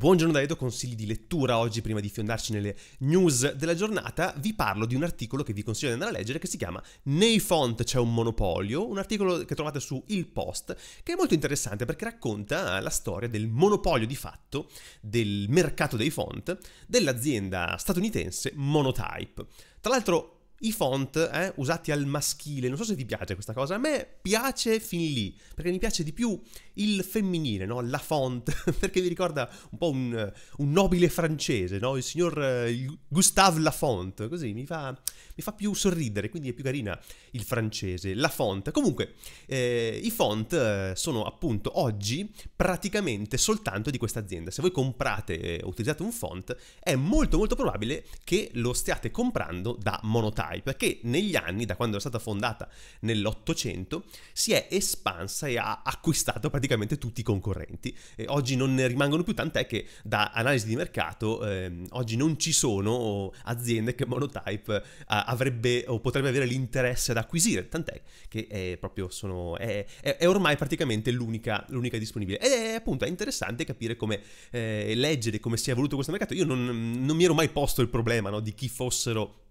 Buongiorno da Edo, consigli di lettura. Oggi, prima di fiondarci nelle news della giornata, vi parlo di un articolo che vi consiglio di andare a leggere che si chiama Nei font c'è un monopolio, un articolo che trovate su Il Post, che è molto interessante perché racconta la storia del monopolio di fatto del mercato dei font dell'azienda statunitense Monotype. Tra l'altro i font eh, usati al maschile, non so se vi piace questa cosa, a me piace fin lì, perché mi piace di più il femminile, no? la font, perché mi ricorda un po' un, un nobile francese, no? il signor eh, Gustave Lafont, così mi fa, mi fa, più sorridere, quindi è più carina il francese, la font. Comunque, eh, i font eh, sono appunto oggi praticamente soltanto di questa azienda, se voi comprate o eh, utilizzate un font è molto molto probabile che lo stiate comprando da Monotype Shanghai, perché negli anni, da quando è stata fondata nell'Ottocento, si è espansa e ha acquistato praticamente tutti i concorrenti. E oggi non ne rimangono più, tant'è che da analisi di mercato ehm, oggi non ci sono aziende che Monotype eh, avrebbe o potrebbe avere l'interesse ad acquisire, tant'è che è proprio sono, è, è, è ormai praticamente l'unica, l'unica disponibile. Ed è appunto è interessante capire come eh, leggere come si è evoluto questo mercato. Io non, non mi ero mai posto il problema no, di chi fossero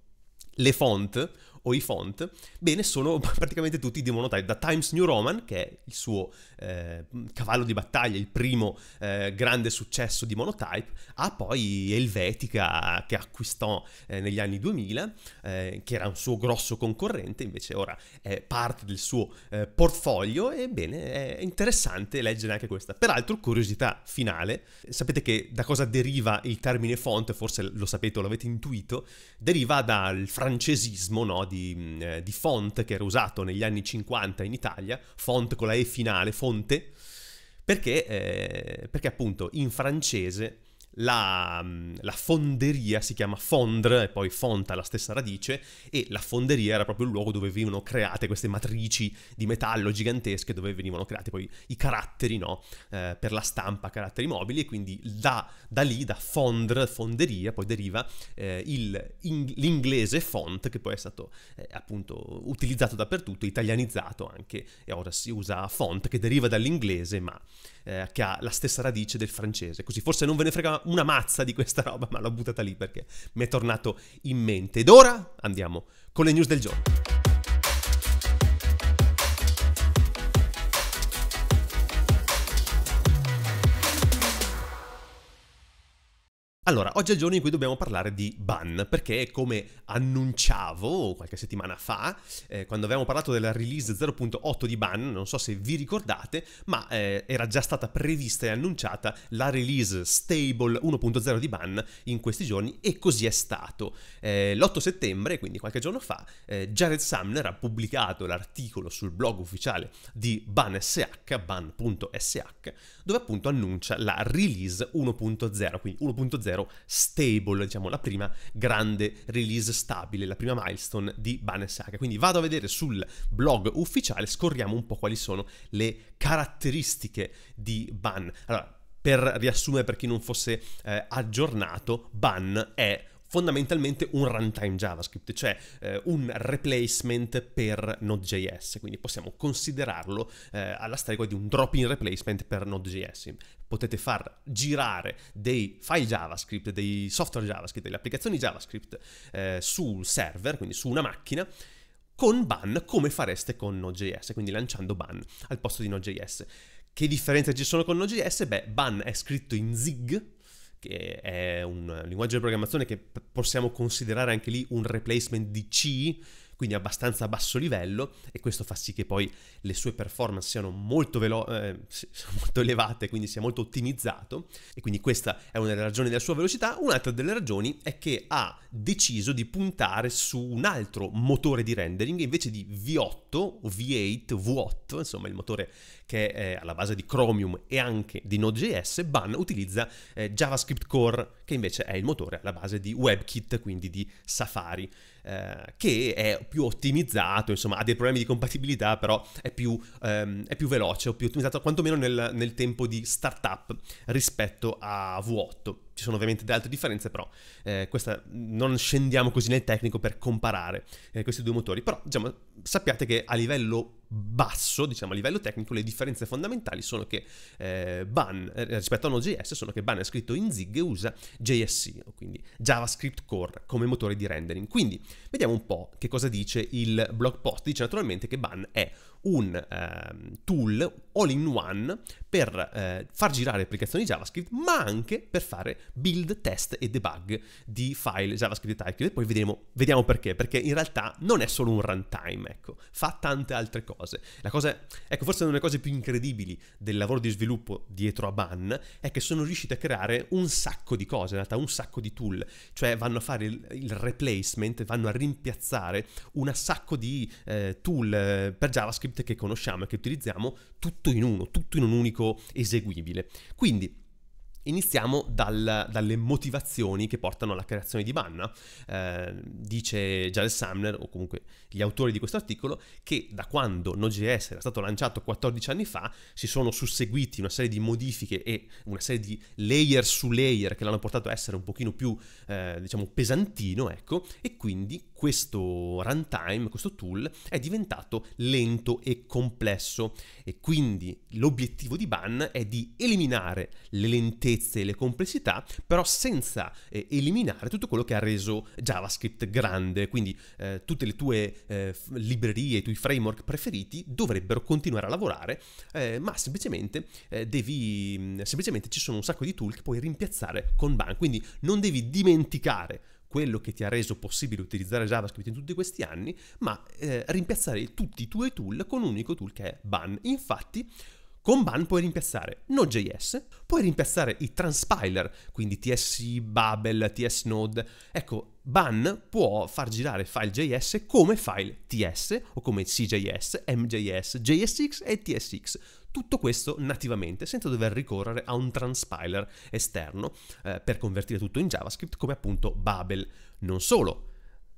le font o i font, bene, sono praticamente tutti di monotype, da Times New Roman, che è il suo eh, cavallo di battaglia, il primo eh, grande successo di monotype, a poi Helvetica che acquistò eh, negli anni 2000, eh, che era un suo grosso concorrente, invece ora è parte del suo eh, portfolio ebbene, è interessante leggere anche questa. Peraltro, curiosità finale, sapete che da cosa deriva il termine font, forse lo sapete o l'avete intuito, deriva dal francesismo, no? di, mm, eh, di, font che era usato negli anni 50 in Italia, font con la E finale, fonte, perché, eh, perché appunto in francese la, mm, la, fonderia si chiama fondre, e poi fonta la stessa radice, e la fonderia era proprio il luogo dove venivano create queste matrici di metallo gigantesche, dove venivano creati poi i caratteri, no? eh, per la stampa, caratteri mobili, e quindi da, da lì, da fondre, fonderia, poi deriva eh, il, in, l'inglese font, che poi è stato eh, appunto utilizzato dappertutto, italianizzato anche, e ora si usa font, che deriva dall'inglese, ma eh, che ha la stessa radice del francese. Così forse non ve ne frega una mazza di questa roba, ma l'ho buttata lì perché mi è tornato in mente. Ed ora andiamo con le news del giorno. Allora, oggi è il giorno in cui dobbiamo parlare di ban, perché come annunciavo qualche settimana fa, eh, quando avevamo parlato della release 0.8 di ban, non so se vi ricordate, ma eh, era già stata prevista e annunciata la release stable 1.0 di ban in questi giorni e così è stato. Eh, l'8 settembre, quindi qualche giorno fa, eh, Jared Sumner ha pubblicato l'articolo sul blog ufficiale di ban.sh, ban.sh, dove appunto annuncia la release 1.0, quindi 1.0 ovvero Stable, diciamo la prima grande release stabile, la prima milestone di Bane Saga. Quindi vado a vedere sul blog ufficiale, scorriamo un po' quali sono le caratteristiche di Ban. Allora, per riassumere per chi non fosse eh, aggiornato, Ban è fondamentalmente un runtime JavaScript, cioè eh, un replacement per Node.js, quindi possiamo considerarlo eh, alla stregua di un drop-in replacement per Node.js. Potete far girare dei file JavaScript, dei software JavaScript, delle applicazioni JavaScript eh, sul server, quindi su una macchina, con ban come fareste con Node.js, quindi lanciando ban al posto di Node.js. Che differenze ci sono con Node.js? Beh, ban è scritto in zig, che è un linguaggio di programmazione che possiamo considerare anche lì un replacement di C, quindi abbastanza basso livello e questo fa sì che poi le sue performance siano molto, velo- eh, molto elevate, quindi sia molto ottimizzato e quindi questa è una delle ragioni della sua velocità. Un'altra delle ragioni è che ha deciso di puntare su un altro motore di rendering invece di V8 o V8, V8, insomma il motore che è eh, alla base di Chromium e anche di Node.js, Ban utilizza eh, JavaScript Core che invece è il motore alla base di WebKit, quindi di Safari. Eh, che è più ottimizzato, insomma ha dei problemi di compatibilità, però è più, ehm, è più veloce o più ottimizzato quantomeno nel, nel tempo di startup rispetto a V8 ci sono ovviamente delle altre differenze, però eh, questa, non scendiamo così nel tecnico per comparare eh, questi due motori, però diciamo, sappiate che a livello basso, diciamo a livello tecnico, le differenze fondamentali sono che eh, BAN eh, rispetto a Node.js sono che BAN è scritto in Zig e usa JSC, quindi JavaScript Core come motore di rendering. Quindi vediamo un po' che cosa dice il blog post. Dice naturalmente che BAN è un eh, tool all-in-one per eh, far girare applicazioni JavaScript, ma anche per fare build, test e debug di file JavaScript e TypeScript. E poi vedremo, vediamo perché, perché in realtà non è solo un runtime, ecco, fa tante altre cose. La cosa, ecco, forse una delle cose più incredibili del lavoro di sviluppo dietro a Ban è che sono riusciti a creare un sacco di cose, in realtà un sacco di tool, cioè vanno a fare il, il replacement, vanno a rimpiazzare un sacco di eh, tool eh, per JavaScript JavaScript che conosciamo e che utilizziamo tutto in uno, tutto in un unico eseguibile. Quindi Iniziamo dal, dalle motivazioni che portano alla creazione di Banna. Eh, dice Jared Sumner, o comunque gli autori di questo articolo, che da quando Node.js era stato lanciato 14 anni fa si sono susseguiti una serie di modifiche e una serie di layer su layer che l'hanno portato a essere un pochino più, eh, diciamo, pesantino, ecco, e quindi questo runtime, questo tool, è diventato lento e complesso e quindi l'obiettivo di ban è di eliminare le lentezze e le complessità, però senza eh, eliminare tutto quello che ha reso JavaScript grande, quindi eh, tutte le tue eh, librerie, i tuoi framework preferiti dovrebbero continuare a lavorare, eh, ma semplicemente eh, devi mm, semplicemente ci sono un sacco di tool che puoi rimpiazzare con ban, quindi non devi dimenticare quello che ti ha reso possibile utilizzare JavaScript in tutti questi anni, ma eh, rimpiazzare tutti i tuoi tool con un unico tool che è BAN. Infatti, con BAN puoi rimpiazzare Node.js, puoi rimpiazzare i transpiler, quindi TSI, Babel, TSNode. Ecco, BAN può far girare file JS come file TS o come CJS, MJS, JSX e TSX. Tutto questo nativamente, senza dover ricorrere a un transpiler esterno eh, per convertire tutto in JavaScript, come appunto Babel. Non solo,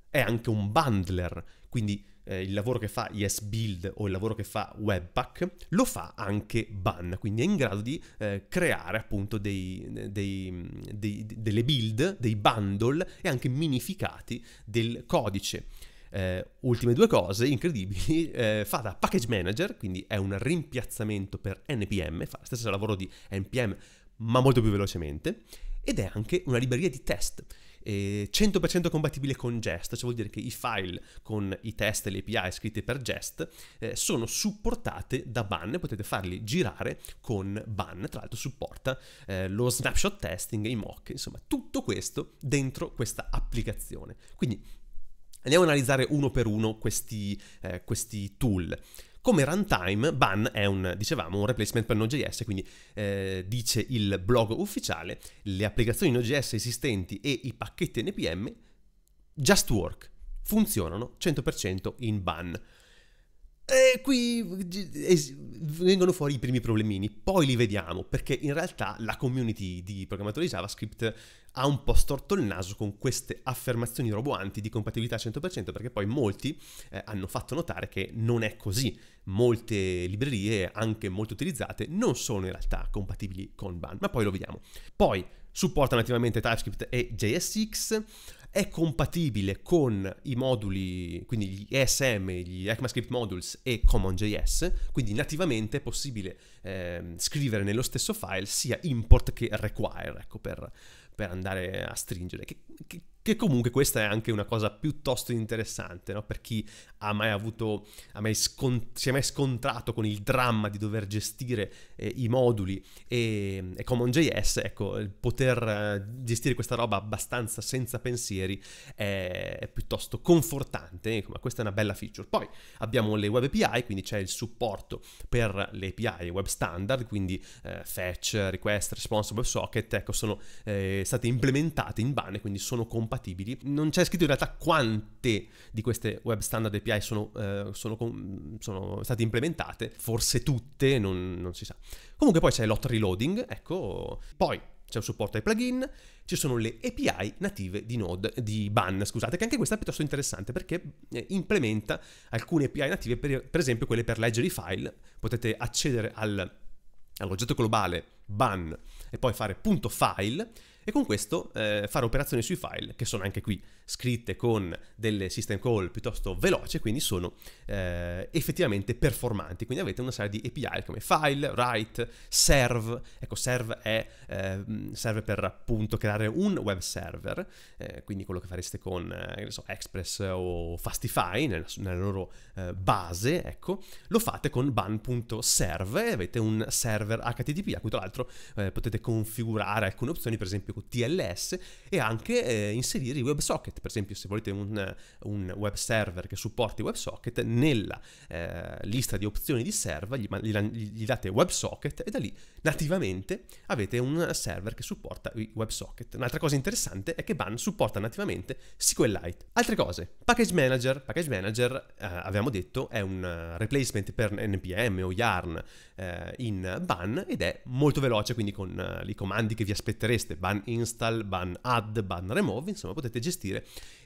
è anche un bundler, quindi eh, il lavoro che fa YesBuild o il lavoro che fa Webpack lo fa anche Ban, quindi è in grado di eh, creare appunto dei, dei, dei, delle build, dei bundle e anche minificati del codice. Eh, ultime due cose incredibili, eh, fa da package manager, quindi è un rimpiazzamento per NPM, fa lo stesso lavoro di NPM ma molto più velocemente, ed è anche una libreria di test. 100% eh, compatibile con Jest, cioè vuol dire che i file con i test e le API scritte per Jest eh, sono supportate da Ban, potete farli girare con Ban, tra l'altro supporta eh, lo snapshot testing e i mock, insomma tutto questo dentro questa applicazione. Quindi Andiamo a analizzare uno per uno questi, eh, questi tool. Come runtime, BAN è un, dicevamo, un replacement per Node.js, quindi eh, dice il blog ufficiale, le applicazioni Node.js esistenti e i pacchetti NPM just work, funzionano 100% in BAN. E qui vengono fuori i primi problemini, poi li vediamo, perché in realtà la community di programmatori JavaScript ha un po' storto il naso con queste affermazioni roboanti di compatibilità 100%, perché poi molti eh, hanno fatto notare che non è così. Molte librerie, anche molto utilizzate, non sono in realtà compatibili con BAN, ma poi lo vediamo. Poi supportano attivamente TypeScript e JSX, è compatibile con i moduli, quindi gli ESM, gli ECMAScript Modules e CommonJS, quindi nativamente è possibile eh, scrivere nello stesso file sia import che require, ecco, per, per andare a stringere, che, che, che comunque questa è anche una cosa piuttosto interessante, no? Per chi ha mai avuto, ha mai scont- si è mai scontrato con il dramma di dover gestire eh, i moduli e, e CommonJS, ecco, poter eh, gestire questa roba abbastanza senza pensieri è, è piuttosto confortante, eh, ma questa è una bella feature. Poi abbiamo le web API, quindi c'è il supporto per le API web standard, quindi eh, fetch, request, response, WebSocket, ecco, sono eh, state implementate in BAN, quindi sono comp- compatibili. Non c'è scritto in realtà quante di queste web standard API sono, eh, sono, con, sono state implementate, forse tutte, non, non si sa. Comunque poi c'è l'hot reloading, ecco, poi c'è un supporto ai plugin, ci sono le API native di Node, di BAN, scusate, che anche questa è piuttosto interessante perché eh, implementa alcune API native, per, per esempio quelle per leggere i file, potete accedere al, all'oggetto globale BAN e poi fare punto .file e con questo eh, fare operazioni sui file che sono anche qui scritte con delle system call piuttosto veloce, quindi sono eh, effettivamente performanti. Quindi avete una serie di API come file, write, serve. Ecco, serve è, eh, serve per appunto creare un web server, eh, quindi quello che fareste con eh, so, Express o Fastify nella, nella loro eh, base, ecco, lo fate con ban.serve e avete un server HTTP a cui tra l'altro eh, potete configurare alcune opzioni, per esempio TLS e anche inserire i WebSocket per esempio, se volete un, un web server che supporti WebSocket, nella eh, lista di opzioni di server gli, gli, gli, date WebSocket e da lì nativamente avete un server che supporta WebSocket. Un'altra cosa interessante è che BAN supporta nativamente SQLite. Altre cose, Package Manager. Package Manager, eh, avevamo detto, è un eh, replacement per NPM o Yarn eh, in BAN ed è molto veloce, quindi con eh, i comandi che vi aspettereste, BAN install, BAN add, BAN remove, insomma potete gestire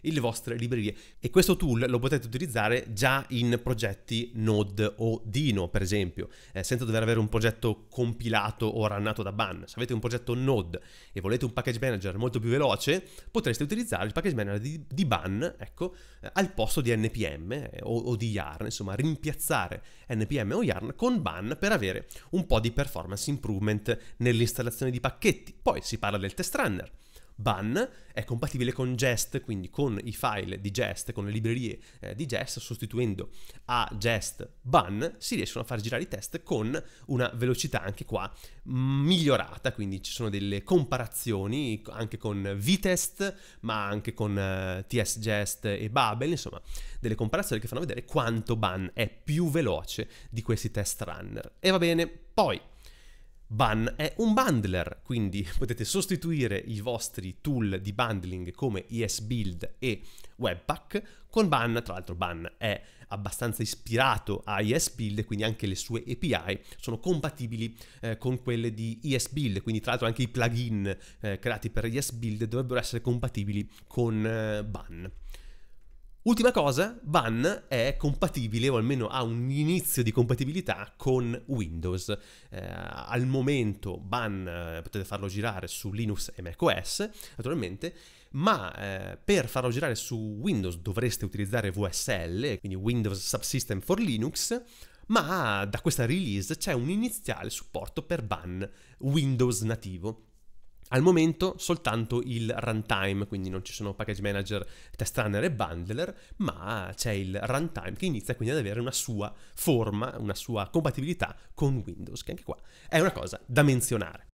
le vostre librerie. E questo tool lo potete utilizzare già in progetti Node o Dino, per esempio, eh, senza dover avere un progetto compilato o rannato da ban. Se avete un progetto Node e volete un package manager molto più veloce, potreste utilizzare il package manager di, di ban, ecco, eh, al posto di npm eh, o, o, di yarn, insomma, rimpiazzare npm o yarn con ban per avere un po' di performance improvement nell'installazione di pacchetti. Poi si parla del test runner ban è compatibile con Jest, quindi con i file di Jest, con le librerie eh, di Jest, sostituendo a Jest ban si riescono a far girare i test con una velocità anche qua migliorata, quindi ci sono delle comparazioni anche con Vtest, ma anche con eh, TS Jest e Babel, insomma, delle comparazioni che fanno vedere quanto ban è più veloce di questi test runner. E va bene, poi Ban è un bundler, quindi potete sostituire i vostri tool di bundling come ESBuild e Webpack con Ban. Tra l'altro Ban è abbastanza ispirato a ESBuild, quindi anche le sue API sono compatibili eh, con quelle di ESBuild, quindi tra l'altro anche i plugin eh, creati per ESBuild dovrebbero essere compatibili con eh, Ban. Ultima cosa, Van è compatibile, o almeno ha un inizio di compatibilità con Windows. Eh, al momento Van eh, potete farlo girare su Linux e macOS, naturalmente, ma eh, per farlo girare su Windows dovreste utilizzare VSL, quindi Windows Subsystem for Linux, ma da questa release c'è un iniziale supporto per Van Windows nativo. Al momento soltanto il runtime, quindi non ci sono package manager, test runner e bundler, ma c'è il runtime che inizia quindi ad avere una sua forma, una sua compatibilità con Windows, che anche qua è una cosa da menzionare.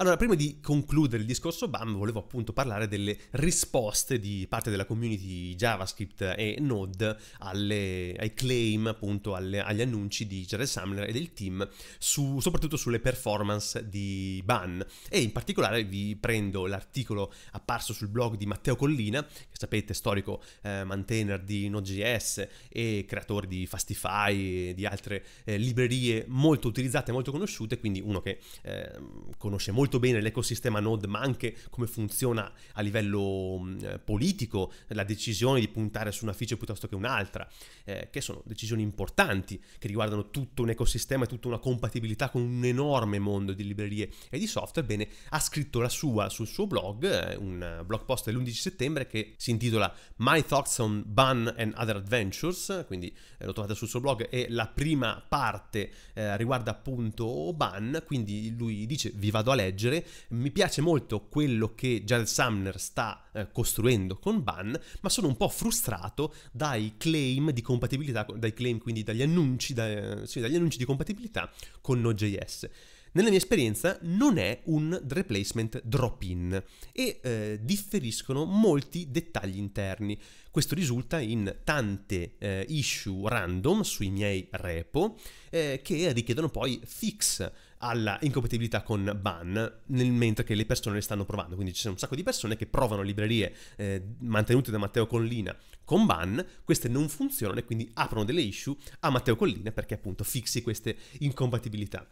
Allora, prima di concludere il discorso BAM, volevo appunto parlare delle risposte di parte della community JavaScript e Node alle, ai claim, appunto alle, agli annunci di Jared Sumner e del team, su, soprattutto sulle performance di BAM. E in particolare vi prendo l'articolo apparso sul blog di Matteo Collina, che sapete, storico eh, maintainer di Node.js e creatore di Fastify e di altre eh, librerie molto utilizzate e molto conosciute, quindi uno che eh, conosce molto molto bene l'ecosistema Node, ma anche come funziona a livello mh, mm, eh, politico la decisione di puntare su una feature piuttosto che un'altra, eh, che sono decisioni importanti che riguardano tutto un ecosistema e tutta una compatibilità con un enorme mondo di librerie e di software. Bene, ha scritto la sua sul suo blog, eh, un blog post dell'11 settembre che si intitola My Thoughts on Bun and Other Adventures, quindi eh, lo trovate sul suo blog e la prima parte eh, riguarda appunto Bun, quindi lui dice vi vado a leggere leggere, mi piace molto quello che Giles Sumner sta eh, costruendo con Ban, ma sono un po' frustrato dai claim di compatibilità, dai claim quindi dagli annunci, da, sì, dagli annunci di compatibilità con Node.js. Nella mia esperienza non è un replacement drop-in e eh, differiscono molti dettagli interni. Questo risulta in tante eh, issue random sui miei repo eh, che richiedono poi fix alla incompatibilità con ban, nel, mentre che le persone le stanno provando. Quindi ci sono un sacco di persone che provano librerie eh, mantenute da Matteo Collina con ban, queste non funzionano e quindi aprono delle issue a Matteo Collina perché appunto fixi queste incompatibilità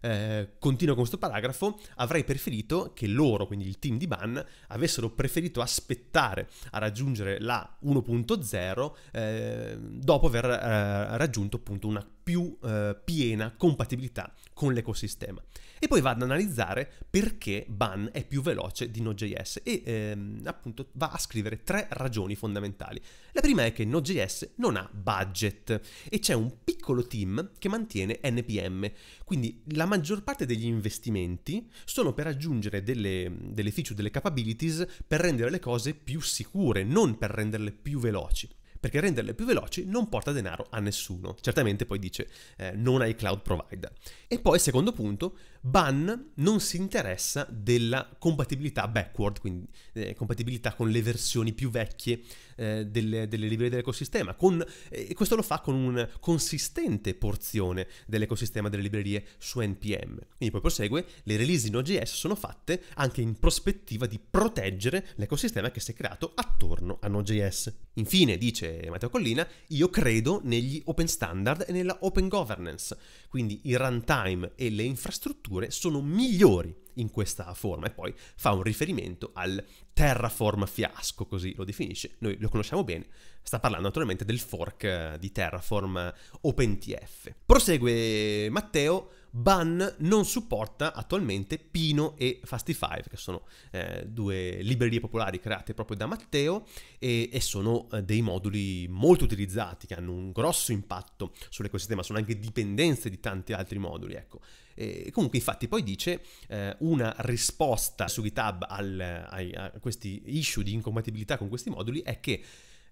eh, continua con questo paragrafo, avrei preferito che loro, quindi il team di Ban, avessero preferito aspettare a raggiungere la 1.0 eh, dopo aver eh, raggiunto appunto una più eh, piena compatibilità con l'ecosistema e poi va ad analizzare perché Ban è più veloce di Node.js e ehm, appunto va a scrivere tre ragioni fondamentali. La prima è che Node.js non ha budget e c'è un piccolo team che mantiene NPM, quindi la maggior parte degli investimenti sono per aggiungere delle, delle feature, delle capabilities per rendere le cose più sicure, non per renderle più veloci perché renderle più veloci non porta denaro a nessuno. Certamente poi dice eh, non ai cloud provider. E poi, secondo punto, Ban non si interessa della compatibilità backward, quindi eh, compatibilità con le versioni più vecchie eh, delle, delle, librerie dell'ecosistema, con, eh, questo lo fa con una consistente porzione dell'ecosistema delle librerie su NPM. Quindi poi prosegue, le release in OGS sono fatte anche in prospettiva di proteggere l'ecosistema che si è creato attorno a Node.js. Infine, dice Matteo Collina, io credo negli open standard e nella open governance, quindi il runtime e le infrastrutture strutture sono migliori in questa forma e poi fa un riferimento al terraform fiasco, così lo definisce, noi lo conosciamo bene, sta parlando naturalmente del fork eh, di terraform OpenTF. Prosegue Matteo Ban non supporta attualmente Pino e Fastify, che sono eh, due librerie popolari create proprio da Matteo e, e sono eh, dei moduli molto utilizzati, che hanno un grosso impatto sull'ecosistema, sono anche dipendenze di tanti altri moduli, ecco. E comunque, infatti, poi dice eh, una risposta su GitHub al, ai, a questi issue di incompatibilità con questi moduli è che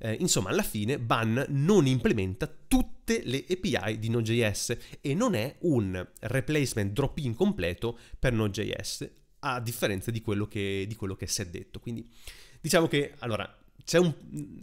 eh, insomma, alla fine Ban non implementa tutte le API di Node.js e non è un replacement drop-in completo per Node.js, a differenza di quello, che, di quello che si è detto. Quindi diciamo che allora, c'è un,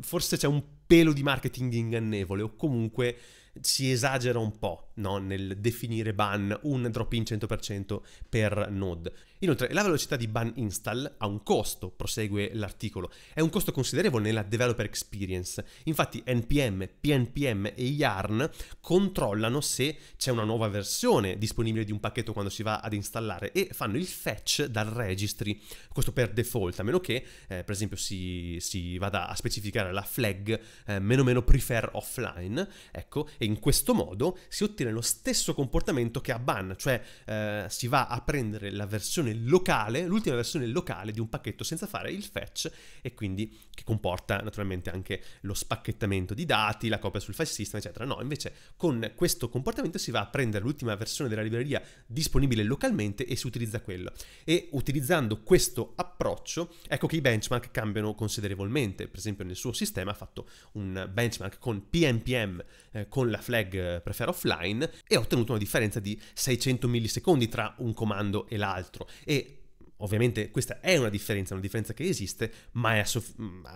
forse c'è un pelo di marketing ingannevole o comunque si esagera un po' no? nel definire ban un drop-in 100% per node. Inoltre, la velocità di ban install ha un costo, prosegue l'articolo. È un costo considerevole nella developer experience. Infatti, NPM, PNPM e YARN controllano se c'è una nuova versione disponibile di un pacchetto quando si va ad installare e fanno il fetch dal registry. Questo per default, a meno che, eh, per esempio, si, si vada a specificare la flag eh, meno meno prefer offline, ecco, e in questo modo si ottiene lo stesso comportamento che a ban, cioè eh, si va a prendere la versione locale, l'ultima versione locale di un pacchetto senza fare il fetch e quindi che comporta naturalmente anche lo spacchettamento di dati, la copia sul file system, eccetera. No, invece con questo comportamento si va a prendere l'ultima versione della libreria disponibile localmente e si utilizza quello. E utilizzando questo approccio, ecco che i benchmark cambiano considerevolmente. Per esempio, nel suo sistema ha fatto un benchmark con PMPM eh, con la flag eh, prefer offline e ho ottenuto una differenza di 600 millisecondi tra un comando e l'altro e ovviamente questa è una differenza, una differenza che esiste, ma è suff-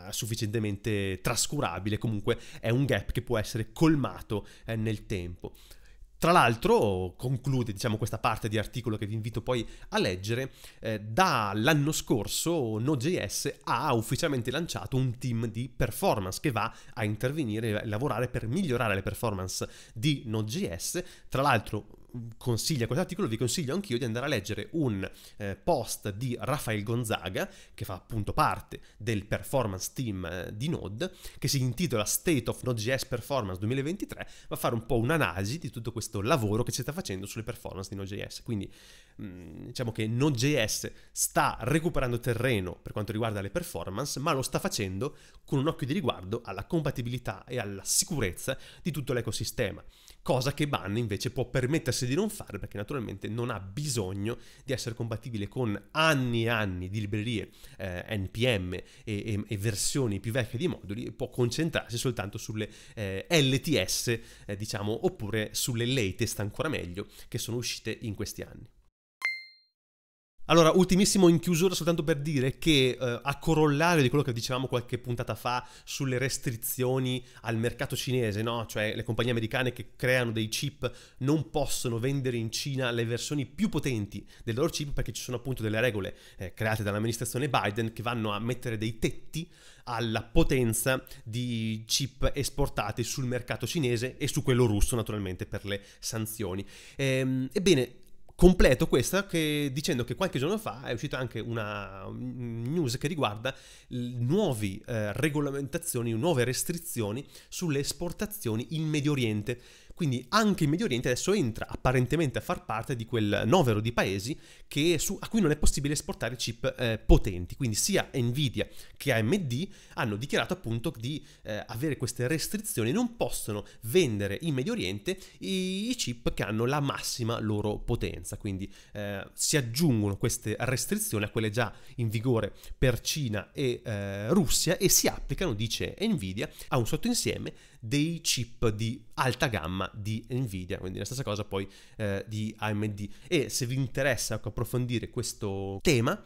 sufficientemente trascurabile, comunque è un gap che può essere colmato eh, nel tempo. Tra l'altro, conclude diciamo, questa parte di articolo che vi invito poi a leggere, eh, dall'anno scorso Node.js ha ufficialmente lanciato un team di performance che va a intervenire e lavorare per migliorare le performance di Node.js. Tra l'altro consiglia questo articolo, vi consiglio anch'io di andare a leggere un eh, post di Rafael Gonzaga, che fa appunto parte del performance team eh, di Node, che si intitola State of Node.js Performance 2023, va a fare un po' un'analisi di tutto questo lavoro che si sta facendo sulle performance di Node.js. Quindi mh, mm, diciamo che Node.js sta recuperando terreno per quanto riguarda le performance, ma lo sta facendo con un occhio di riguardo alla compatibilità e alla sicurezza di tutto l'ecosistema cosa che Ban invece può permettersi di non fare perché naturalmente non ha bisogno di essere compatibile con anni e anni di librerie eh, NPM e, e, e, versioni più vecchie di moduli può concentrarsi soltanto sulle eh, LTS, eh, diciamo, oppure sulle latest ancora meglio, che sono uscite in questi anni. Allora, ultimissimo in chiusura, soltanto per dire che eh, a corollario di quello che dicevamo qualche puntata fa sulle restrizioni al mercato cinese, no? cioè le compagnie americane che creano dei chip non possono vendere in Cina le versioni più potenti del loro chip perché ci sono appunto delle regole eh, create dall'amministrazione Biden che vanno a mettere dei tetti alla potenza di chip esportati sul mercato cinese e su quello russo naturalmente per le sanzioni. Ehm, ebbene, completo questa che, dicendo che qualche giorno fa è uscita anche una news che riguarda nuove eh, regolamentazioni, nuove restrizioni sulle esportazioni in Medio Oriente quindi anche il Medio Oriente adesso entra apparentemente a far parte di quel novero di paesi su, a cui non è possibile esportare chip eh, potenti. Quindi sia Nvidia che AMD hanno dichiarato appunto di eh, avere queste restrizioni, non possono vendere in Medio Oriente i, i chip che hanno la massima loro potenza. Quindi eh, si aggiungono queste restrizioni a quelle già in vigore per Cina e eh, Russia e si applicano, dice Nvidia, a un sottoinsieme dei chip di alta gamma di Nvidia, quindi la stessa cosa poi eh, di AMD. E se vi interessa approfondire questo tema,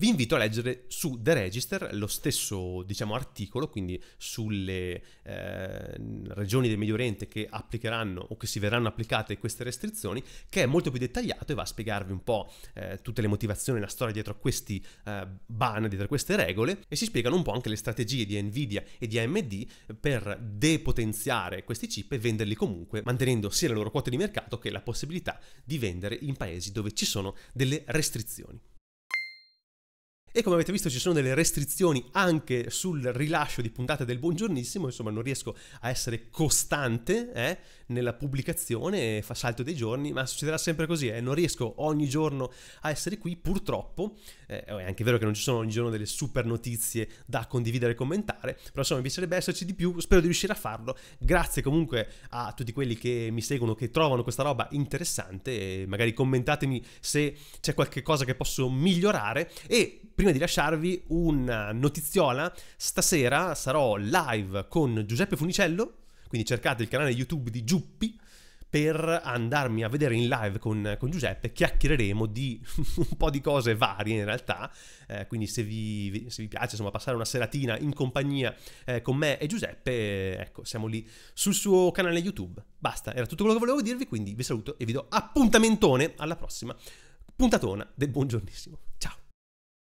vi invito a leggere su The Register lo stesso diciamo, articolo, quindi sulle eh, regioni del Medio Oriente che applicheranno o che si verranno applicate queste restrizioni, che è molto più dettagliato e va a spiegarvi un po' eh, tutte le motivazioni, e la storia dietro a questi eh, ban, dietro a queste regole, e si spiegano un po' anche le strategie di Nvidia e di AMD per depotenziare questi chip e venderli comunque, mantenendo sia la loro quota di mercato che la possibilità di vendere in paesi dove ci sono delle restrizioni. E come avete visto ci sono delle restrizioni anche sul rilascio di puntate del buongiornissimo, insomma non riesco a essere costante eh, nella pubblicazione, fa salto dei giorni, ma succederà sempre così, eh, non riesco ogni giorno a essere qui purtroppo, eh, è anche vero che non ci sono ogni giorno delle super notizie da condividere e commentare, però insomma mi piacerebbe esserci di più, spero di riuscire a farlo, grazie comunque a tutti quelli che mi seguono, che trovano questa roba interessante, magari commentatemi se c'è qualche cosa che posso migliorare e prima di lasciarvi una notiziola, stasera sarò live con Giuseppe Funicello, quindi cercate il canale YouTube di Giuppi per andarmi a vedere in live con, con Giuseppe, chiacchiereremo di un po' di cose varie in realtà, eh, quindi se vi, se vi, piace insomma passare una seratina in compagnia eh, con me e Giuseppe, ecco siamo lì sul suo canale YouTube. Basta, era tutto quello che volevo dirvi, quindi vi saluto e vi do appuntamentone alla prossima puntatona del buongiornissimo. Ciao!